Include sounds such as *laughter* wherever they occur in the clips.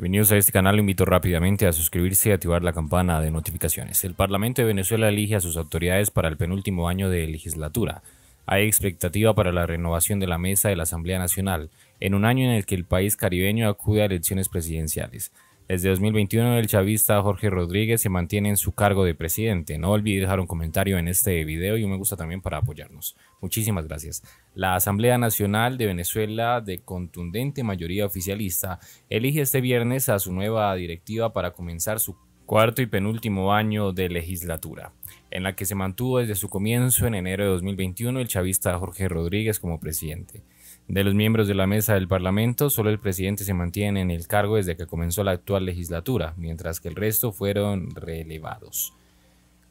Bienvenidos a este canal, lo invito rápidamente a suscribirse y activar la campana de notificaciones. El Parlamento de Venezuela elige a sus autoridades para el penúltimo año de legislatura. Hay expectativa para la renovación de la mesa de la Asamblea Nacional, en un año en el que el país caribeño acude a elecciones presidenciales. Desde 2021 el chavista Jorge Rodríguez se mantiene en su cargo de presidente. No olvides dejar un comentario en este video y un me gusta también para apoyarnos. Muchísimas gracias. La Asamblea Nacional de Venezuela de contundente mayoría oficialista elige este viernes a su nueva directiva para comenzar su cuarto y penúltimo año de legislatura, en la que se mantuvo desde su comienzo en enero de 2021 el chavista Jorge Rodríguez como presidente. De los miembros de la mesa del Parlamento, solo el presidente se mantiene en el cargo desde que comenzó la actual legislatura, mientras que el resto fueron relevados.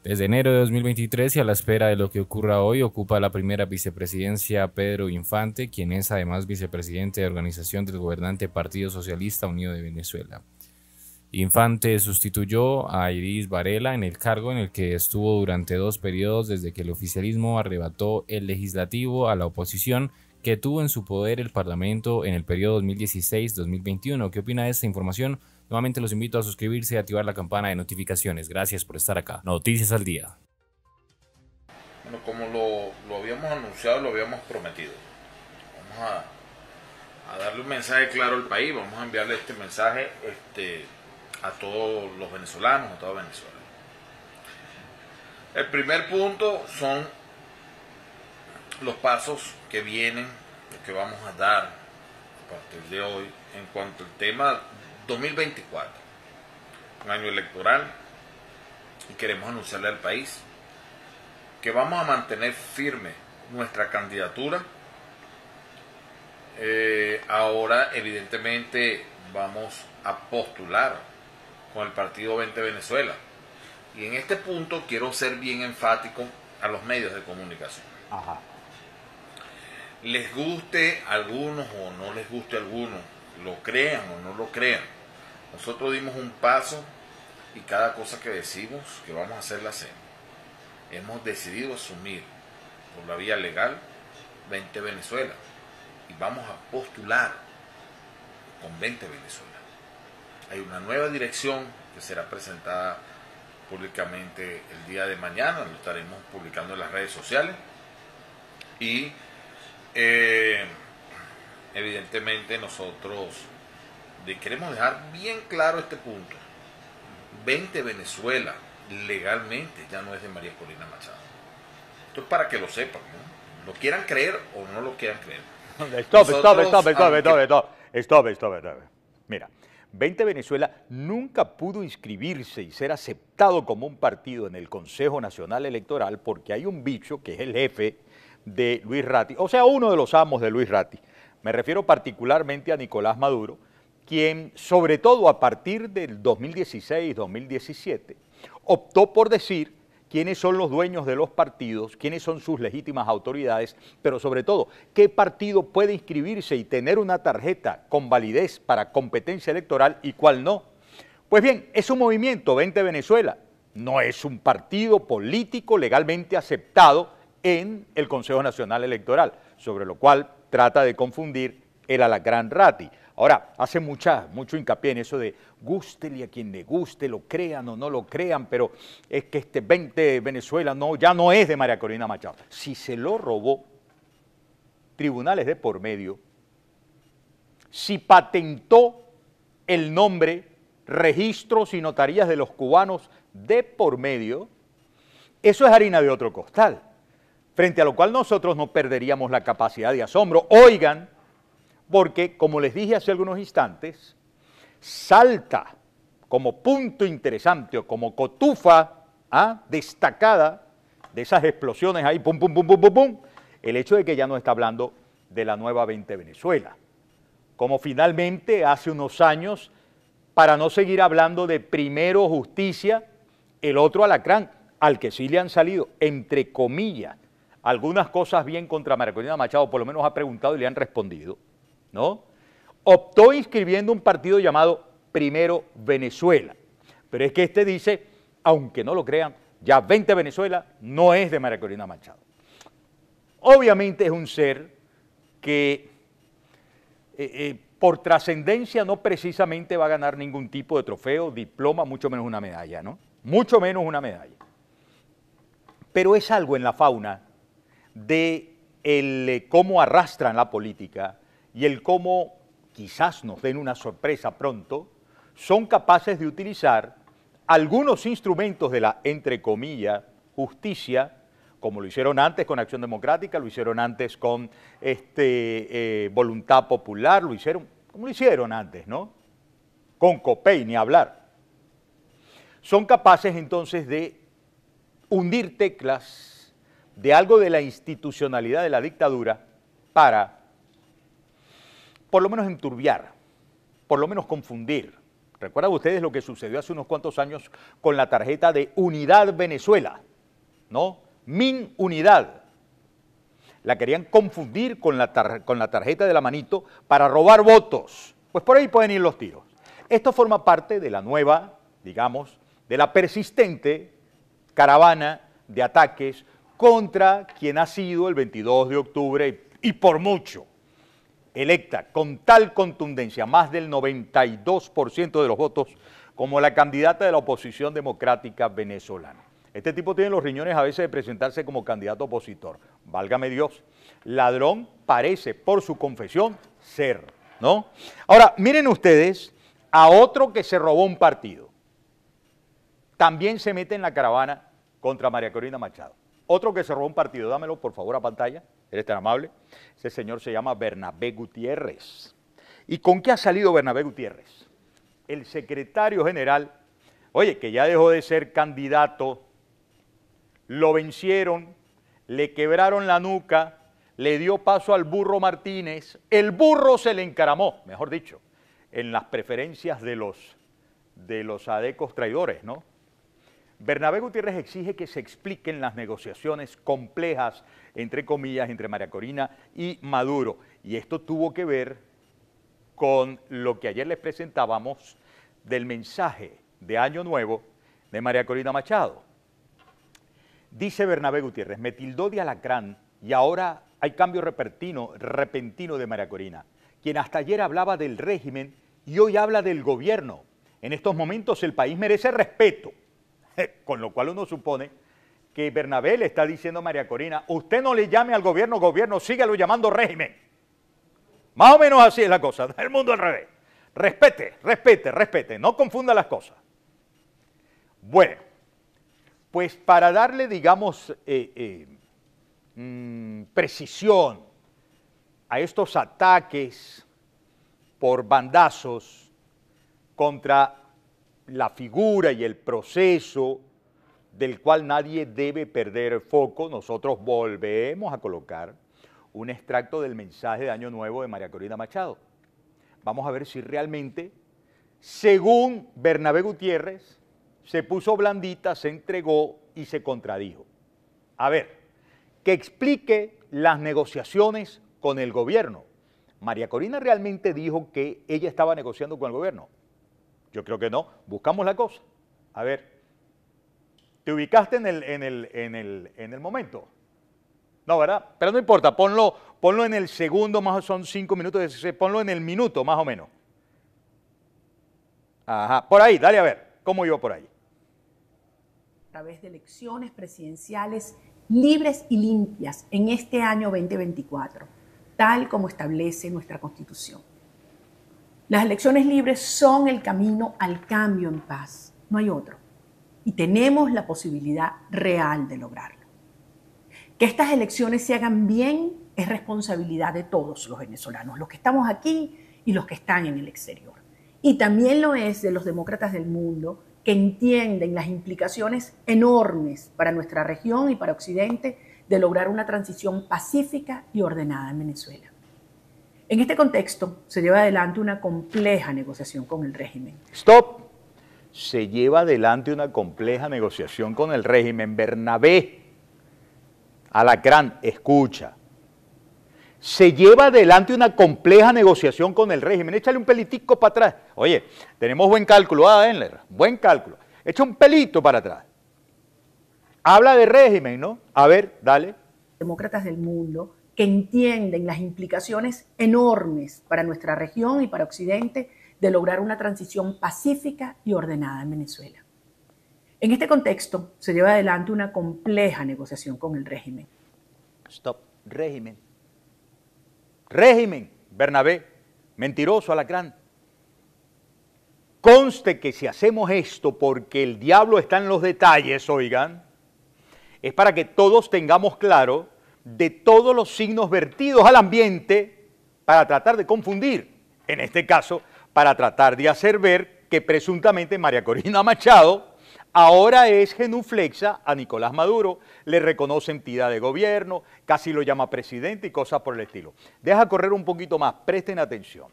Desde enero de 2023 y a la espera de lo que ocurra hoy, ocupa la primera vicepresidencia Pedro Infante, quien es además vicepresidente de organización del gobernante Partido Socialista Unido de Venezuela. Infante sustituyó a Iris Varela en el cargo en el que estuvo durante dos periodos desde que el oficialismo arrebató el legislativo a la oposición que tuvo en su poder el Parlamento en el periodo 2016-2021. ¿Qué opina de esta información? Nuevamente los invito a suscribirse y activar la campana de notificaciones. Gracias por estar acá. Noticias al día. Bueno, como lo, habíamos anunciado, lo habíamos prometido. Vamos a, darle un mensaje claro al país. Vamos a enviarle este mensaje este, a todos los venezolanos, a toda Venezuela. El primer punto son los pasos que vienen, los que vamos a dar a partir de hoy en cuanto al tema 2024, un año electoral, y queremos anunciarle al país que vamos a mantener firme nuestra candidatura. Eh, ahora, evidentemente, vamos a postular con el Partido 20 Venezuela. Y en este punto quiero ser bien enfático a los medios de comunicación. Ajá les guste a algunos o no les guste a algunos, lo crean o no lo crean. Nosotros dimos un paso y cada cosa que decimos que vamos a hacer la hacemos. Hemos decidido asumir por la vía legal 20 Venezuela y vamos a postular con 20 Venezuela. Hay una nueva dirección que será presentada públicamente el día de mañana, lo estaremos publicando en las redes sociales y eh, evidentemente nosotros queremos dejar bien claro este punto. 20 Venezuela legalmente ya no es de María Corina Machado. Esto es para que lo sepan, ¿no? Lo quieran creer o no lo quieran creer. Stop, stop, stop, stop, stop, stop, stop, Mira, 20 Venezuela nunca pudo inscribirse y ser aceptado como un partido en el Consejo Nacional Electoral porque hay un bicho que es el jefe de Luis Ratti, o sea, uno de los amos de Luis Ratti. Me refiero particularmente a Nicolás Maduro, quien sobre todo a partir del 2016-2017 optó por decir quiénes son los dueños de los partidos, quiénes son sus legítimas autoridades, pero sobre todo, qué partido puede inscribirse y tener una tarjeta con validez para competencia electoral y cuál no. Pues bien, es un movimiento 20 Venezuela, no es un partido político legalmente aceptado, en el Consejo Nacional Electoral, sobre lo cual trata de confundir el gran rati. Ahora, hace mucha, mucho hincapié en eso de gústele a quien le guste, lo crean o no lo crean, pero es que este 20 de Venezuela no, ya no es de María Corina Machado. Si se lo robó, tribunales de por medio, si patentó el nombre, registros y notarías de los cubanos de por medio, eso es harina de otro costal frente a lo cual nosotros no perderíamos la capacidad de asombro. Oigan, porque como les dije hace algunos instantes, salta como punto interesante o como cotufa ¿ah? destacada de esas explosiones ahí, pum, pum, pum, pum, pum, pum, el hecho de que ya no está hablando de la nueva 20 Venezuela, como finalmente hace unos años, para no seguir hablando de primero justicia, el otro alacrán, al que sí le han salido, entre comillas, algunas cosas bien contra Maracorina Machado, por lo menos ha preguntado y le han respondido, ¿no? Optó inscribiendo un partido llamado Primero Venezuela. Pero es que este dice, aunque no lo crean, ya 20 Venezuela no es de Corina Machado. Obviamente es un ser que eh, eh, por trascendencia no precisamente va a ganar ningún tipo de trofeo, diploma, mucho menos una medalla, ¿no? Mucho menos una medalla. Pero es algo en la fauna de el eh, cómo arrastran la política y el cómo quizás nos den una sorpresa pronto, son capaces de utilizar algunos instrumentos de la, entre comillas, justicia, como lo hicieron antes con Acción Democrática, lo hicieron antes con este, eh, Voluntad Popular, lo hicieron, como lo hicieron antes, ¿no? Con COPEI, ni hablar. Son capaces entonces de hundir teclas de algo de la institucionalidad de la dictadura para, por lo menos, enturbiar, por lo menos confundir. ¿Recuerdan ustedes lo que sucedió hace unos cuantos años con la tarjeta de Unidad Venezuela? ¿No? Min Unidad. La querían confundir con la, con la tarjeta de la manito para robar votos. Pues por ahí pueden ir los tiros. Esto forma parte de la nueva, digamos, de la persistente caravana de ataques contra quien ha sido el 22 de octubre y por mucho electa con tal contundencia, más del 92% de los votos, como la candidata de la oposición democrática venezolana. Este tipo tiene los riñones a veces de presentarse como candidato opositor. Válgame Dios, ladrón parece, por su confesión, ser, ¿no? Ahora, miren ustedes a otro que se robó un partido. También se mete en la caravana contra María Corina Machado. Otro que se robó un partido, dámelo por favor a pantalla, eres tan amable. Ese señor se llama Bernabé Gutiérrez. ¿Y con qué ha salido Bernabé Gutiérrez? El secretario general, oye, que ya dejó de ser candidato, lo vencieron, le quebraron la nuca, le dio paso al burro Martínez, el burro se le encaramó, mejor dicho, en las preferencias de los, de los adecos traidores, ¿no? Bernabé Gutiérrez exige que se expliquen las negociaciones complejas, entre comillas, entre María Corina y Maduro. Y esto tuvo que ver con lo que ayer les presentábamos del mensaje de Año Nuevo de María Corina Machado. Dice Bernabé Gutiérrez, me tildó de alacrán y ahora hay cambio repentino, repentino de María Corina, quien hasta ayer hablaba del régimen y hoy habla del gobierno. En estos momentos el país merece respeto *laughs* Con lo cual uno supone que Bernabé le está diciendo a María Corina, usted no le llame al gobierno gobierno, sígalo llamando régimen. Más o menos así es la cosa, *laughs* el mundo al revés. Respete, respete, respete, no confunda las cosas. Bueno, pues para darle, digamos, eh, eh, mm, precisión a estos ataques por bandazos contra la figura y el proceso del cual nadie debe perder foco, nosotros volvemos a colocar un extracto del mensaje de Año Nuevo de María Corina Machado. Vamos a ver si realmente, según Bernabé Gutiérrez, se puso blandita, se entregó y se contradijo. A ver, que explique las negociaciones con el gobierno. María Corina realmente dijo que ella estaba negociando con el gobierno. Yo creo que no. Buscamos la cosa. A ver, te ubicaste en el, en el, momento. No, ¿verdad? Pero no importa, ponlo, ponlo en el segundo, más son cinco minutos ponlo en el minuto, más o menos. Ajá, por ahí, dale a ver, ¿cómo iba por ahí? A través de elecciones presidenciales libres y limpias en este año 2024, tal como establece nuestra Constitución. Las elecciones libres son el camino al cambio en paz, no hay otro. Y tenemos la posibilidad real de lograrlo. Que estas elecciones se hagan bien es responsabilidad de todos los venezolanos, los que estamos aquí y los que están en el exterior. Y también lo es de los demócratas del mundo que entienden las implicaciones enormes para nuestra región y para Occidente de lograr una transición pacífica y ordenada en Venezuela. En este contexto se lleva adelante una compleja negociación con el régimen. Stop. Se lleva adelante una compleja negociación con el régimen. Bernabé, Alacrán, escucha. Se lleva adelante una compleja negociación con el régimen. Échale un pelitico para atrás. Oye, tenemos buen cálculo, ah, Enler, buen cálculo. Echa un pelito para atrás. Habla de régimen, ¿no? A ver, dale. Demócratas del mundo que entienden las implicaciones enormes para nuestra región y para Occidente de lograr una transición pacífica y ordenada en Venezuela. En este contexto se lleva adelante una compleja negociación con el régimen. Stop, régimen. Régimen, Bernabé, mentiroso alacrán. Conste que si hacemos esto porque el diablo está en los detalles, oigan, es para que todos tengamos claro de todos los signos vertidos al ambiente para tratar de confundir, en este caso, para tratar de hacer ver que presuntamente María Corina Machado ahora es genuflexa a Nicolás Maduro, le reconoce entidad de gobierno, casi lo llama presidente y cosas por el estilo. Deja correr un poquito más, presten atención.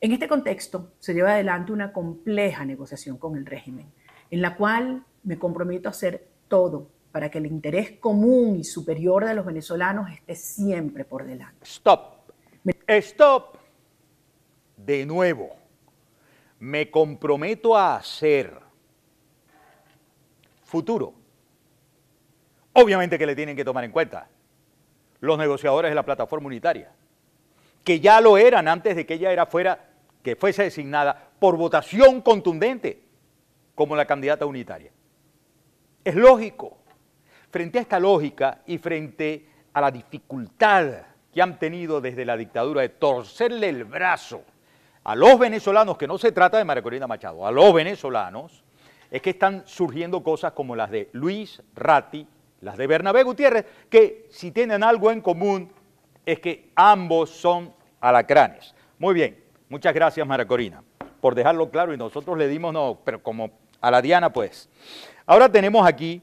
En este contexto se lleva adelante una compleja negociación con el régimen, en la cual me comprometo a hacer todo para que el interés común y superior de los venezolanos esté siempre por delante. Stop. Stop. De nuevo, me comprometo a hacer futuro. Obviamente que le tienen que tomar en cuenta los negociadores de la plataforma unitaria, que ya lo eran antes de que ella era fuera, que fuese designada por votación contundente como la candidata unitaria. Es lógico. Frente a esta lógica y frente a la dificultad que han tenido desde la dictadura de torcerle el brazo a los venezolanos, que no se trata de Maracorina Machado, a los venezolanos, es que están surgiendo cosas como las de Luis Ratti, las de Bernabé Gutiérrez, que si tienen algo en común es que ambos son alacranes. Muy bien, muchas gracias Maracorina por dejarlo claro y nosotros le dimos no, pero como a la Diana pues. Ahora tenemos aquí